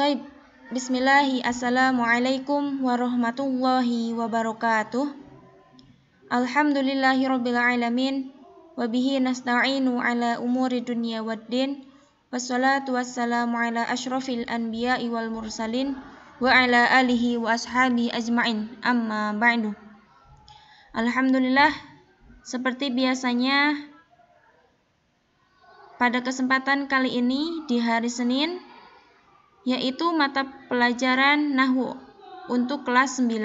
Taib. Bismillahi Assalamualaikum warahmatullahi wabarakatuh. Alhamdulillahi rabbil alamin. Wabihi nasta'inu ala umuri dunia waddin. Wassalatu wassalamu ala ashrafil anbiya'i wal mursalin. Wa ala alihi wa ashabi ajma'in. Amma ba'du. Alhamdulillah. Seperti biasanya, pada kesempatan kali ini di hari Senin, yaitu mata pelajaran Nahwu untuk kelas 9.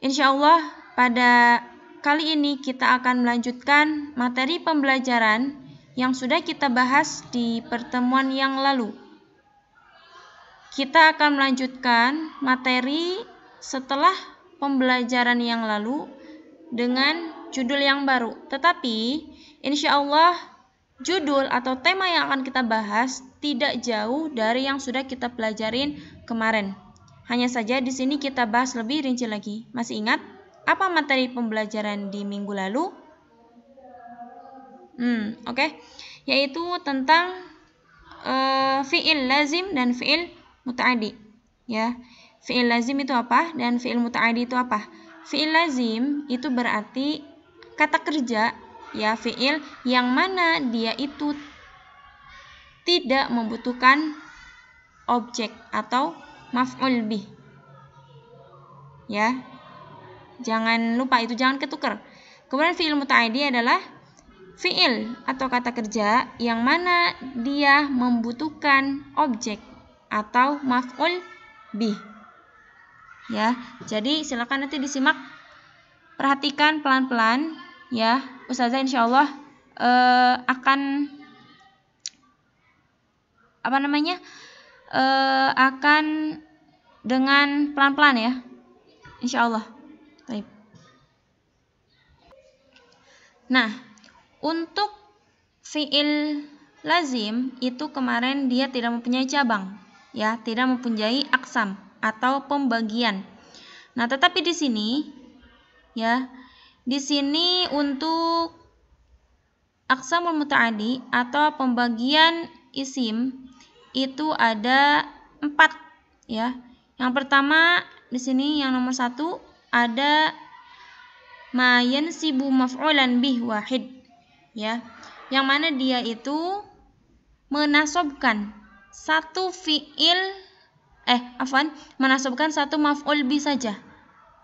Insya Allah pada kali ini kita akan melanjutkan materi pembelajaran yang sudah kita bahas di pertemuan yang lalu. Kita akan melanjutkan materi setelah pembelajaran yang lalu dengan judul yang baru. Tetapi, insya Allah judul atau tema yang akan kita bahas tidak jauh dari yang sudah kita pelajarin kemarin. Hanya saja di sini kita bahas lebih rinci lagi. Masih ingat apa materi pembelajaran di minggu lalu? Hmm, oke. Okay. Yaitu tentang uh, fi'il lazim dan fi'il muta'adi. Ya. Fi'il lazim itu apa dan fi'il muta'adi itu apa? Fi'il lazim itu berarti kata kerja ya fi'il yang mana dia itu tidak membutuhkan objek atau maf'ul bih. Ya. Jangan lupa itu jangan ketuker. Kemudian fi'il muta'addi adalah fi'il atau kata kerja yang mana dia membutuhkan objek atau maf'ul bih. Ya, jadi silakan nanti disimak perhatikan pelan-pelan ya. Ustazah insyaallah eh, akan apa namanya e, akan dengan pelan-pelan ya insya Allah Baik. nah untuk fiil lazim itu kemarin dia tidak mempunyai cabang ya tidak mempunyai aksam atau pembagian nah tetapi di sini ya di sini untuk aksamul mutaadi atau pembagian isim itu ada empat ya. Yang pertama di sini yang nomor satu ada ma sibu maf'ulan bih wahid ya. Yang mana dia itu menasobkan satu fiil eh afan menasobkan satu maf'ul bi saja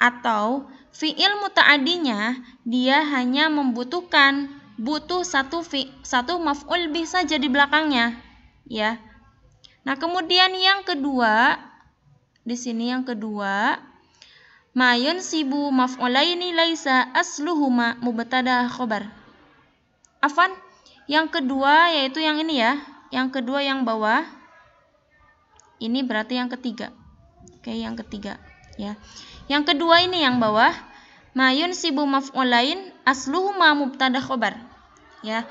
atau fiil mutaadinya dia hanya membutuhkan butuh satu fi, satu maf'ul bi saja di belakangnya ya Nah, kemudian yang kedua, di sini yang kedua, mayun sibu maf'ulaini laisa asluhuma mubtada khobar. Afan, yang kedua yaitu yang ini ya, yang kedua yang bawah. Ini berarti yang ketiga. Oke, yang ketiga ya. Yang kedua ini yang bawah, mayun sibu maf'ulain asluhuma mubtada khobar. Ya.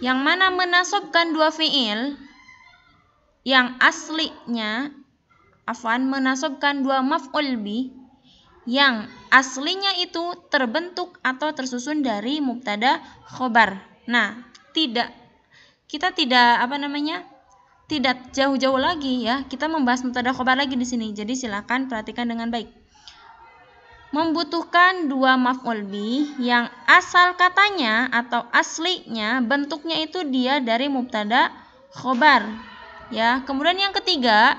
Yang mana menasobkan dua fiil yang aslinya Afan menasobkan dua maf'ul bi yang aslinya itu terbentuk atau tersusun dari mubtada khobar. Nah, tidak kita tidak apa namanya? tidak jauh-jauh lagi ya. Kita membahas mubtada khobar lagi di sini. Jadi silakan perhatikan dengan baik. Membutuhkan dua maf'ul bi yang asal katanya atau aslinya bentuknya itu dia dari mubtada khobar ya. Kemudian yang ketiga,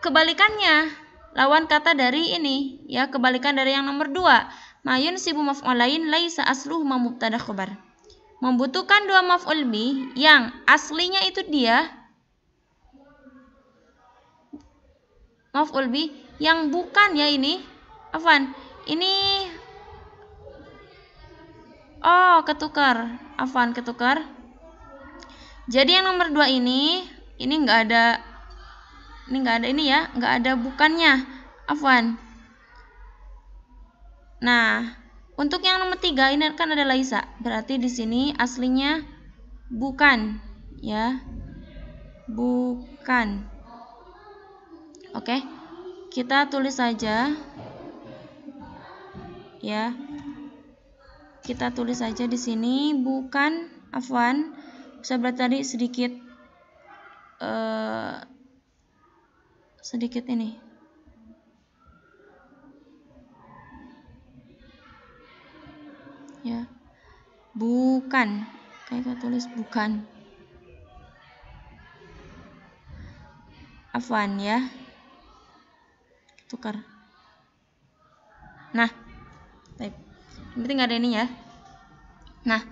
kebalikannya lawan kata dari ini ya, kebalikan dari yang nomor dua. Mayun sibu maf'ul lain laisa asluh mubtada khobar. Membutuhkan dua maf'ul bi yang aslinya itu dia maf'ul bi yang bukan ya ini. Afan, ini Oh, ketukar. Afan, ketukar. Jadi yang nomor dua ini ini nggak ada ini nggak ada ini ya nggak ada bukannya afwan nah untuk yang nomor tiga ini kan ada Laisa berarti di sini aslinya bukan ya bukan oke kita tulis saja ya kita tulis saja di sini bukan afwan bisa berarti sedikit Eh, sedikit ini ya bukan kayak tulis bukan afwan ya tukar nah baik yang penting ada ini ya nah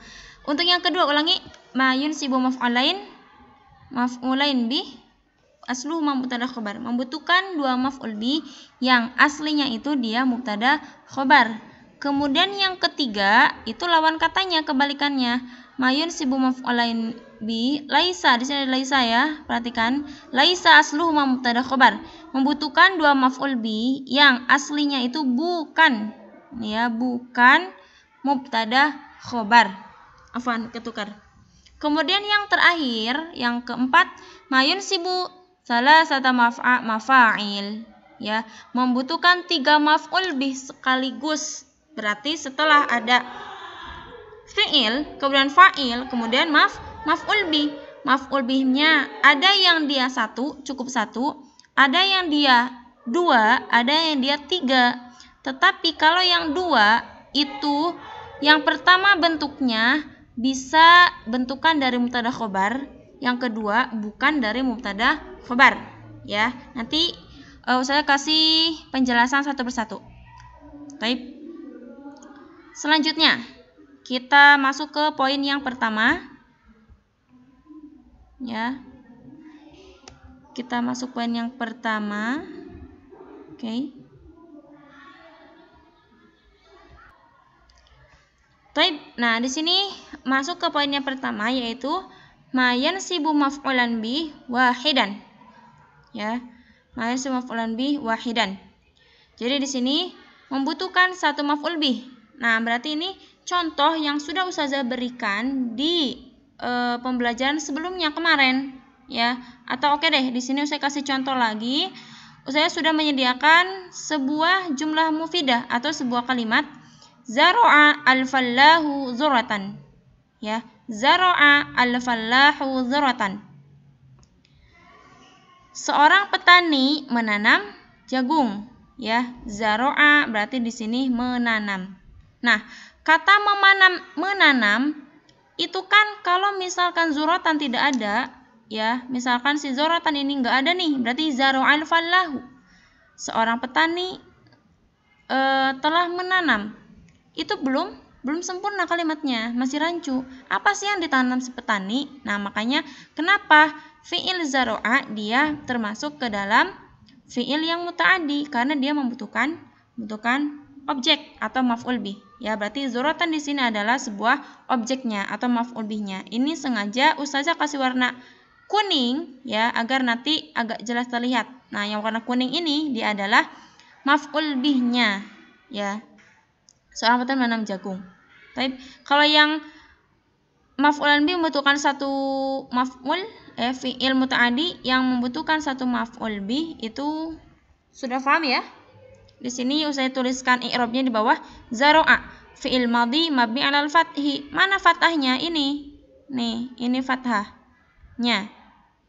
untuk yang kedua ulangi mayun sibu online maf'ulain bi asluhuma mubtada khobar membutuhkan dua maf'ul bi yang aslinya itu dia mubtada khobar kemudian yang ketiga itu lawan katanya kebalikannya mayun sibu maf'ulain bi laisa di sini laisa ya perhatikan laisa asluhuma mubtada khobar membutuhkan dua maf'ul bi yang aslinya itu bukan ya bukan mubtada khobar afan ketukar Kemudian yang terakhir, yang keempat, mayun sibu salah satu mafa'il. Ya, membutuhkan tiga maf'ul bih sekaligus. Berarti setelah ada fi'il, kemudian fa'il, kemudian maf maf'ul bih. Maf'ul bihnya ada yang dia satu, cukup satu, ada yang dia dua, ada yang dia tiga. Tetapi kalau yang dua itu yang pertama bentuknya bisa bentukan dari mubtada khobar, yang kedua bukan dari mubtada khobar, ya. Nanti uh, eh, saya kasih penjelasan satu persatu. Baik. Selanjutnya, kita masuk ke poin yang pertama. Ya. Kita masuk poin yang pertama. Oke. Okay. Taib. Nah, di sini masuk ke poin yang pertama yaitu mayan sibu maf'ulan bi wahidan. Ya. Mayan sibu maf'ulan bi wahidan. Jadi di sini membutuhkan satu maf'ul bi. Nah, berarti ini contoh yang sudah Ustazah berikan di e, pembelajaran sebelumnya kemarin, ya. Atau oke okay deh, di sini saya kasih contoh lagi. Saya sudah menyediakan sebuah jumlah mufidah atau sebuah kalimat zara'a al-fallahu zuratan. Ya, zara'a al-fallahu zuratan. Seorang petani menanam jagung, ya. Zara'a berarti di sini menanam. Nah, kata memanam menanam itu kan kalau misalkan zuratan tidak ada, ya, misalkan si zuratan ini enggak ada nih, berarti zara'a al-fallahu. Seorang petani e, telah menanam itu belum belum sempurna kalimatnya, masih rancu. Apa sih yang ditanam si petani? Nah, makanya kenapa fi'il zaro'a dia termasuk ke dalam fi'il yang muta'adi karena dia membutuhkan membutuhkan objek atau maf'ul bih. Ya, berarti zuratan di sini adalah sebuah objeknya atau maf'ul bihnya. Ini sengaja ustazah kasih warna kuning ya agar nanti agak jelas terlihat. Nah, yang warna kuning ini dia adalah maf'ul bihnya ya seorang petani menanam jagung. tapi kalau yang maf'ulan bi membutuhkan satu maf'ul eh fi'il muta'adi yang membutuhkan satu maf'ul bi itu sudah paham ya? Di sini usai tuliskan irobnya di bawah zaro'a fi'il madhi mabni 'alal fathi. Mana fathahnya ini? Nih, ini fathahnya.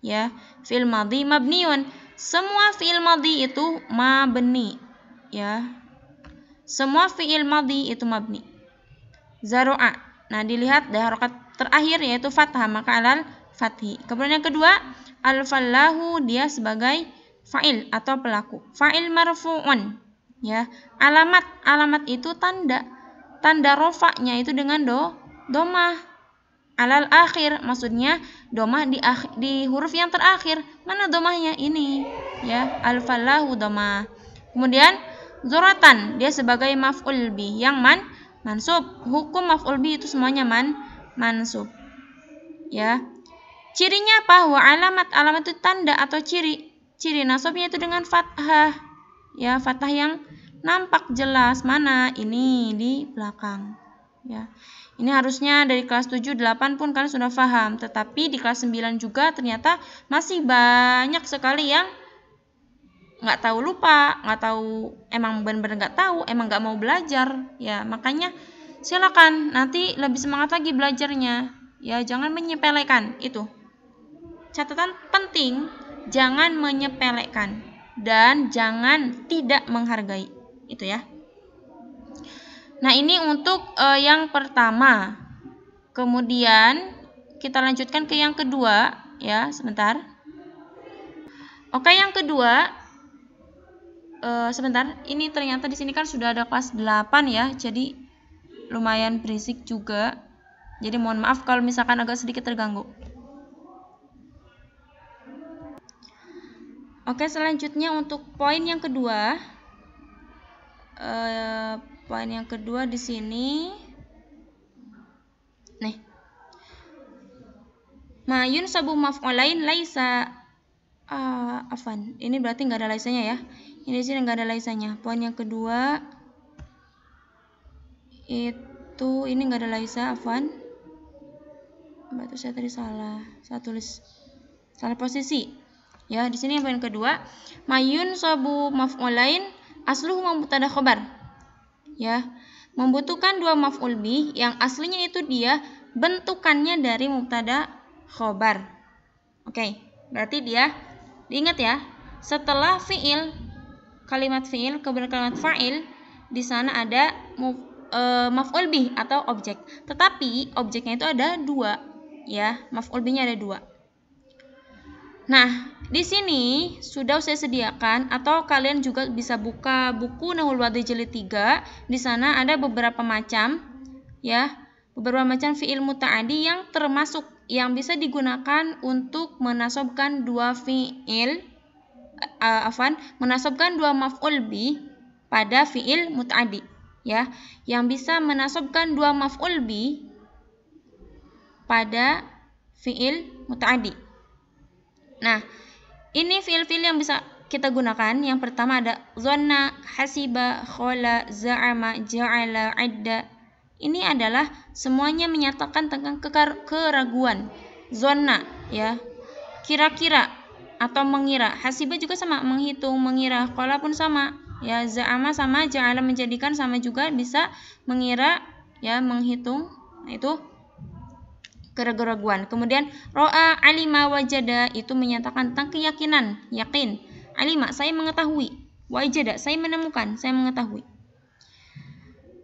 Ya, fi'il madhi mabniun. Semua fi'il madhi itu mabni. Ya, semua fi'il madhi itu mabni. Zaru'a. Nah, dilihat dari harokat terakhir yaitu fathah, maka alal fathi. Kemudian yang kedua, al-fallahu dia sebagai fa'il atau pelaku. Fa'il marfu'un. Ya, alamat alamat itu tanda tanda rofaknya itu dengan do domah alal akhir maksudnya domah di akhir, di huruf yang terakhir mana domahnya ini ya al falahu domah kemudian Zoratan, dia sebagai maf'ul bih yang man mansub. Hukum maf'ul bih itu semuanya man mansub. Ya. Cirinya apa? Wa alamat. Alamat itu tanda atau ciri. Ciri nasabnya itu dengan fathah. Ya, fathah yang nampak jelas mana ini di belakang. Ya. Ini harusnya dari kelas 7 8 pun kalian sudah paham, tetapi di kelas 9 juga ternyata masih banyak sekali yang nggak tahu lupa nggak tahu emang benar-benar nggak tahu emang nggak mau belajar ya makanya silakan nanti lebih semangat lagi belajarnya ya jangan menyepelekan itu catatan penting jangan menyepelekan dan jangan tidak menghargai itu ya nah ini untuk uh, yang pertama kemudian kita lanjutkan ke yang kedua ya sebentar Oke, yang kedua e, sebentar, ini ternyata di sini kan sudah ada kelas 8 ya, jadi lumayan berisik juga. Jadi mohon maaf kalau misalkan agak sedikit terganggu. Oke, selanjutnya untuk poin yang kedua. E, poin yang kedua di sini nih. Mayun sabu maf'ulain laisa uh, afan. Ini berarti nggak ada laisanya ya. Ini sih sini nggak ada laisanya. Poin yang kedua itu ini nggak ada laisa, afan Batu saya tadi salah, saya tulis salah posisi. Ya, di sini yang poin kedua, mayun sabu maf'ulain asluhu mubtada kobar. Ya, membutuhkan dua maf'ul bih yang aslinya itu dia bentukannya dari mubtada khobar. Oke, berarti dia diingat ya, setelah fiil kalimat fiil kemudian kalimat fa'il di sana ada muf, e, maf'ul bih atau objek. Tetapi objeknya itu ada dua ya, maf'ul bihnya ada dua. Nah, di sini sudah saya sediakan atau kalian juga bisa buka buku Nahul Wadi jilid 3. Di sana ada beberapa macam ya, beberapa macam fiil muta'adi yang termasuk yang bisa digunakan untuk menasobkan dua fiil uh, eh, afan menasobkan dua maf'ul bi pada fiil mut'adi ya yang bisa menasobkan dua maf'ul bi pada fiil mut'adi nah ini fiil-fiil yang bisa kita gunakan yang pertama ada zona hasiba, khola, za'ama, ja'ala, adda ini adalah semuanya menyatakan tentang keraguan zona ya kira-kira atau mengira. Hasiba juga sama menghitung, mengira. Kola pun sama. Ya, za'ama sama, ja'ala menjadikan sama juga bisa mengira ya menghitung. Nah, itu keraguan. Kemudian ro'a alima wajada itu menyatakan tentang keyakinan, yakin. Alima saya mengetahui, wajada saya menemukan, saya mengetahui.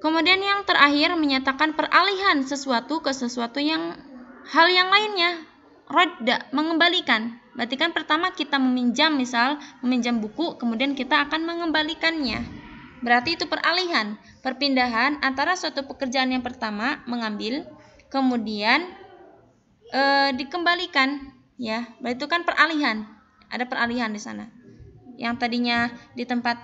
Kemudian yang terakhir menyatakan peralihan sesuatu ke sesuatu yang hal yang lainnya rodda mengembalikan berarti kan pertama kita meminjam misal meminjam buku kemudian kita akan mengembalikannya berarti itu peralihan perpindahan antara suatu pekerjaan yang pertama mengambil kemudian e, dikembalikan ya berarti itu kan peralihan ada peralihan di sana yang tadinya di tempat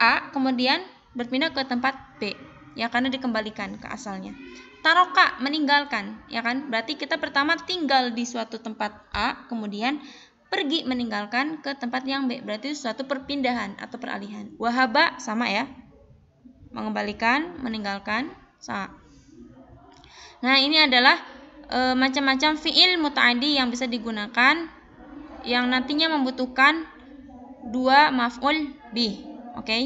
A kemudian berpindah ke tempat B ya karena dikembalikan ke asalnya taroka meninggalkan ya kan berarti kita pertama tinggal di suatu tempat A kemudian pergi meninggalkan ke tempat yang B berarti suatu perpindahan atau peralihan wahaba sama ya mengembalikan meninggalkan sama nah ini adalah e, macam-macam fiil mutaadi yang bisa digunakan yang nantinya membutuhkan dua maf'ul bi. oke okay?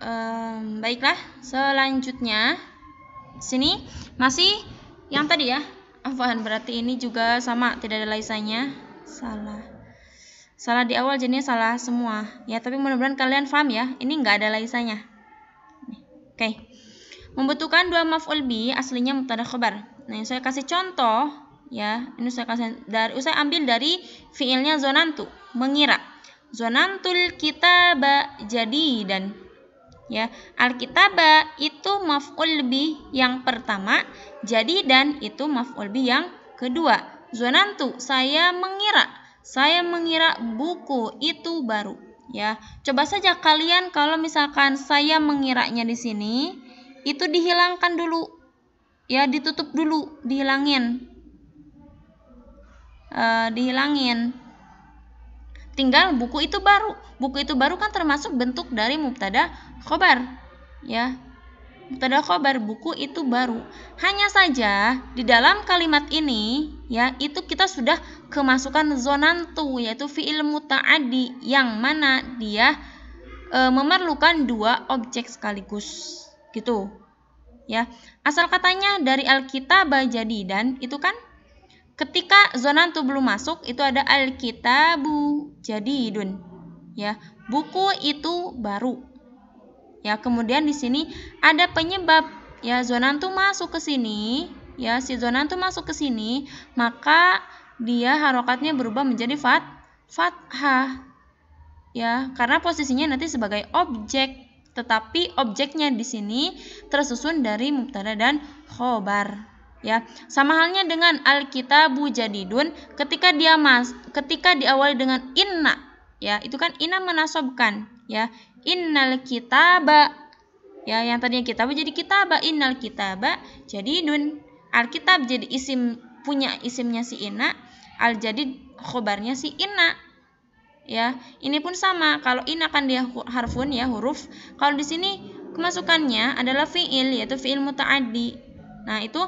um, baiklah selanjutnya sini masih yang tadi ya afwan berarti ini juga sama tidak ada laisanya salah salah di awal jadinya salah semua ya tapi mudah-mudahan kalian paham ya ini nggak ada laisanya oke membutuhkan dua maf'ul bi aslinya mutada khobar nah saya kasih contoh ya ini saya kasih dari saya ambil dari fiilnya zonantu mengira zonantul bak jadi dan ya alkitaba itu maf'ul bi yang pertama jadi dan itu maf'ul bi yang kedua zonantu saya mengira saya mengira buku itu baru ya coba saja kalian kalau misalkan saya mengiranya di sini itu dihilangkan dulu ya ditutup dulu dihilangin uh, dihilangin tinggal buku itu baru buku itu baru kan termasuk bentuk dari mubtada khobar ya mubtada khobar buku itu baru hanya saja di dalam kalimat ini ya itu kita sudah kemasukan zonantu yaitu fiil mutaadi yang mana dia e, memerlukan dua objek sekaligus gitu ya asal katanya dari alkitab jadi dan itu kan Ketika zonantu belum masuk itu ada alkitabu jadi idun. Ya, buku itu baru. Ya, kemudian di sini ada penyebab ya zonantu masuk ke sini, ya si zonantu masuk ke sini, maka dia harokatnya berubah menjadi fat fathah. Ya, karena posisinya nanti sebagai objek tetapi objeknya di sini tersusun dari mubtada dan khobar ya. Sama halnya dengan alkitabu jadidun ketika dia mas ketika diawali dengan inna ya, itu kan inna menasobkan ya. Innal kitaba ya yang tadinya kitab jadi kitaba innal kitaba jadidun alkitab jadi isim punya isimnya si inna al jadi khobarnya si inna ya ini pun sama kalau inna kan dia harfun ya huruf kalau di sini kemasukannya adalah fiil yaitu fiil mutaaddi nah itu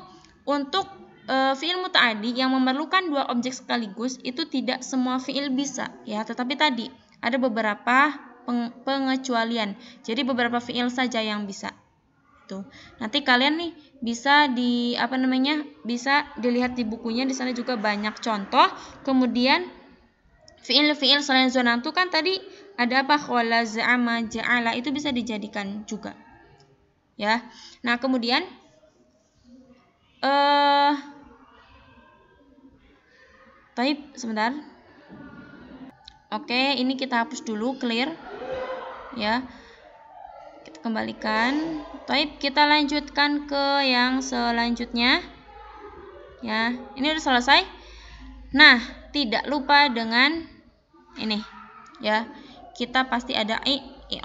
untuk e, fiil mutaadi yang memerlukan dua objek sekaligus itu tidak semua fiil bisa ya, tetapi tadi ada beberapa peng, pengecualian. Jadi beberapa fiil saja yang bisa. Tuh. Nanti kalian nih bisa di apa namanya? bisa dilihat di bukunya di sana juga banyak contoh. Kemudian fiil-fiil selain zona itu kan tadi ada apa khola za'ama ja'ala itu bisa dijadikan juga ya nah kemudian eh uh, Baik, sebentar. Oke, ini kita hapus dulu, clear. Ya. Kita kembalikan. Baik, kita lanjutkan ke yang selanjutnya. Ya, ini udah selesai. Nah, tidak lupa dengan ini. Ya, kita pasti ada i, di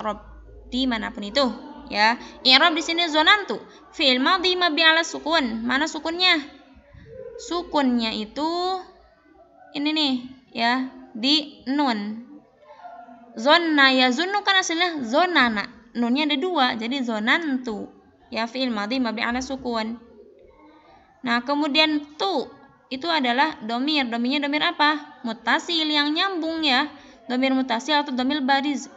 dimanapun itu ya. Irob di sini zonantu. Fil madhi mabni ala sukun. Mana sukunnya? Sukunnya itu ini nih, ya, di nun. Zonna ya zunnu kan hasilnya zonana. Nunnya ada dua, jadi zonantu. Ya fil madhi mabni ala sukun. Nah, kemudian tu itu adalah domir. Domirnya domir apa? Mutasil yang nyambung ya. Domir mutasil atau domir bariz.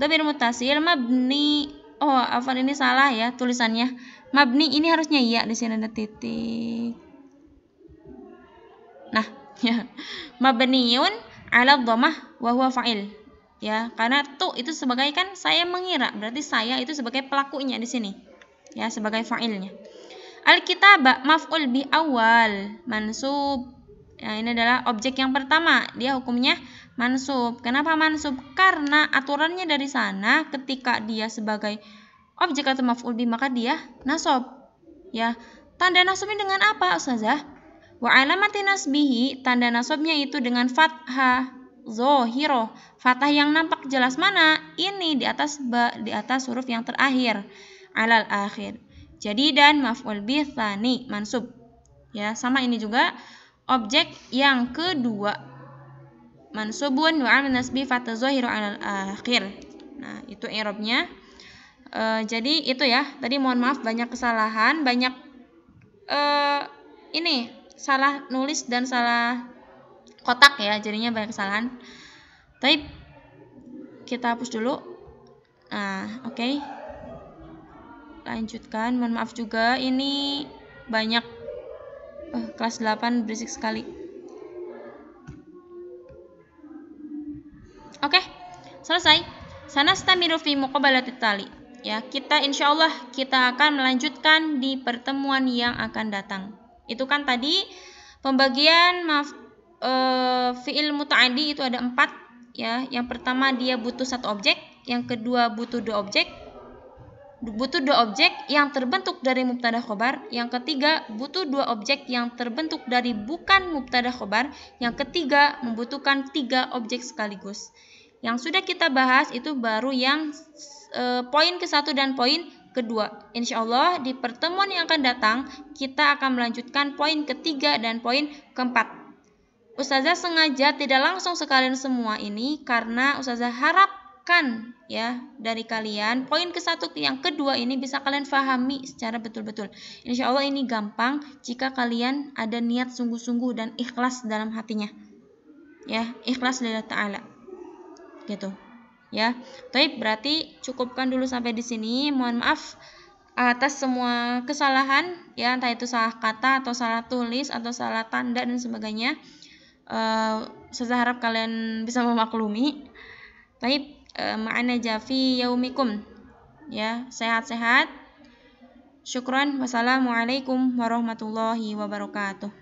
Domir mutasil mabni oh Afan ini salah ya tulisannya mabni ini harusnya iya di sini ada titik nah ya mabniun ala dhammah wa huwa fa'il ya karena tu itu sebagai kan saya mengira berarti saya itu sebagai pelakunya di sini ya sebagai fa'ilnya Alkitab maf'ul bi awal mansub. Ya, ini adalah objek yang pertama. Dia hukumnya mansub. Kenapa mansub? Karena aturannya dari sana ketika dia sebagai objek atau maf'ul bih maka dia nasob. Ya, tanda nasobnya dengan apa, Ustazah? Wa alamati nasbihi, tanda nasubnya itu dengan fathah zohiro fathah yang nampak jelas mana ini di atas ba, di atas huruf yang terakhir alal akhir jadi dan maf'ul bih mansub ya sama ini juga objek yang kedua mansubun wa amal nasbi fatazahiru al akhir. Nah, itu irobnya. E, jadi itu ya. Tadi mohon maaf banyak kesalahan, banyak e, ini salah nulis dan salah kotak ya. Jadinya banyak kesalahan. Tapi kita hapus dulu. Nah, oke. Okay. Lanjutkan. Mohon maaf juga ini banyak Uh, kelas 8 berisik sekali. Oke, okay, selesai. Sana fi muqabalati tali. Ya, kita insya Allah kita akan melanjutkan di pertemuan yang akan datang. Itu kan tadi pembagian maaf e, eh, fiil muta'adi itu ada empat ya. Yang pertama dia butuh satu objek, yang kedua butuh dua objek, butuh dua objek yang terbentuk dari mubtada khobar. Yang ketiga, butuh dua objek yang terbentuk dari bukan mubtada khobar. Yang ketiga, membutuhkan tiga objek sekaligus. Yang sudah kita bahas itu baru yang e, poin ke satu dan poin kedua. Insya Allah di pertemuan yang akan datang kita akan melanjutkan poin ketiga dan poin keempat. Ustazah sengaja tidak langsung sekalian semua ini karena Ustazah harapkan ya dari kalian poin ke satu yang kedua ini bisa kalian fahami secara betul-betul. Insya Allah ini gampang jika kalian ada niat sungguh-sungguh dan ikhlas dalam hatinya. Ya, ikhlas lillahi ta'ala gitu ya. Tapi berarti cukupkan dulu sampai di sini. Mohon maaf atas semua kesalahan ya, entah itu salah kata atau salah tulis atau salah tanda dan sebagainya. Uh, saya harap kalian bisa memaklumi. Tapi eh, ma'ana jafi yaumikum. Ya, sehat-sehat. Syukran. Wassalamualaikum warahmatullahi wabarakatuh.